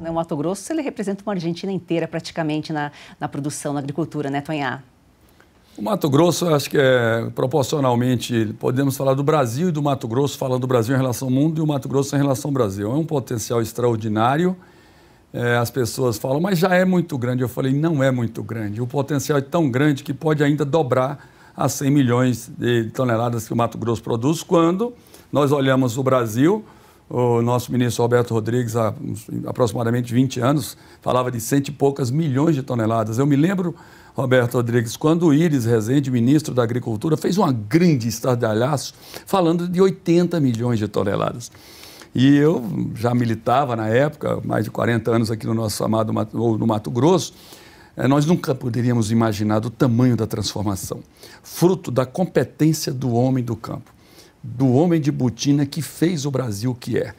Né, o Mato Grosso ele representa uma Argentina inteira praticamente na, na produção, na agricultura, né, Tonhá? O Mato Grosso, acho que é proporcionalmente, podemos falar do Brasil e do Mato Grosso, falando do Brasil em relação ao mundo e o Mato Grosso em relação ao Brasil. É um potencial extraordinário. É, as pessoas falam, mas já é muito grande. Eu falei, não é muito grande. O potencial é tão grande que pode ainda dobrar a 100 milhões de toneladas que o Mato Grosso produz quando nós olhamos o Brasil o nosso ministro Alberto Rodrigues, há aproximadamente 20 anos, falava de cento e poucas milhões de toneladas. Eu me lembro, Roberto Rodrigues, quando o Iris Rezende, ministro da Agricultura, fez uma grande estardalhaço falando de 80 milhões de toneladas. E eu já militava na época, mais de 40 anos aqui no nosso amado no Mato Grosso, eh, nós nunca poderíamos imaginar o tamanho da transformação, fruto da competência do homem do campo do homem de botina que fez o Brasil que é.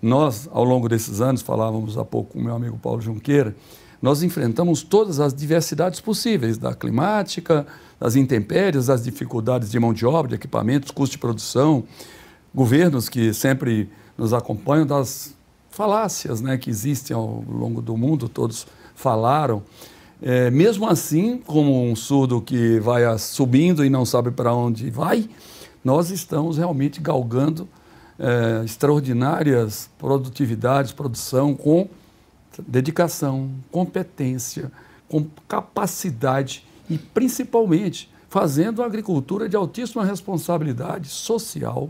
Nós, ao longo desses anos, falávamos há pouco com meu amigo Paulo Junqueira, nós enfrentamos todas as diversidades possíveis, da climática, das intempéries, das dificuldades de mão de obra, de equipamentos, custo de produção, governos que sempre nos acompanham, das falácias né, que existem ao longo do mundo, todos falaram. É, mesmo assim, como um surdo que vai subindo e não sabe para onde vai, nós estamos realmente galgando é, extraordinárias produtividades, produção com dedicação, competência, com capacidade e, principalmente, fazendo a agricultura de altíssima responsabilidade social,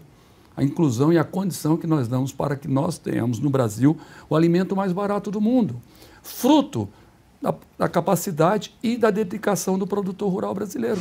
a inclusão e a condição que nós damos para que nós tenhamos no Brasil o alimento mais barato do mundo, fruto da, da capacidade e da dedicação do produtor rural brasileiro.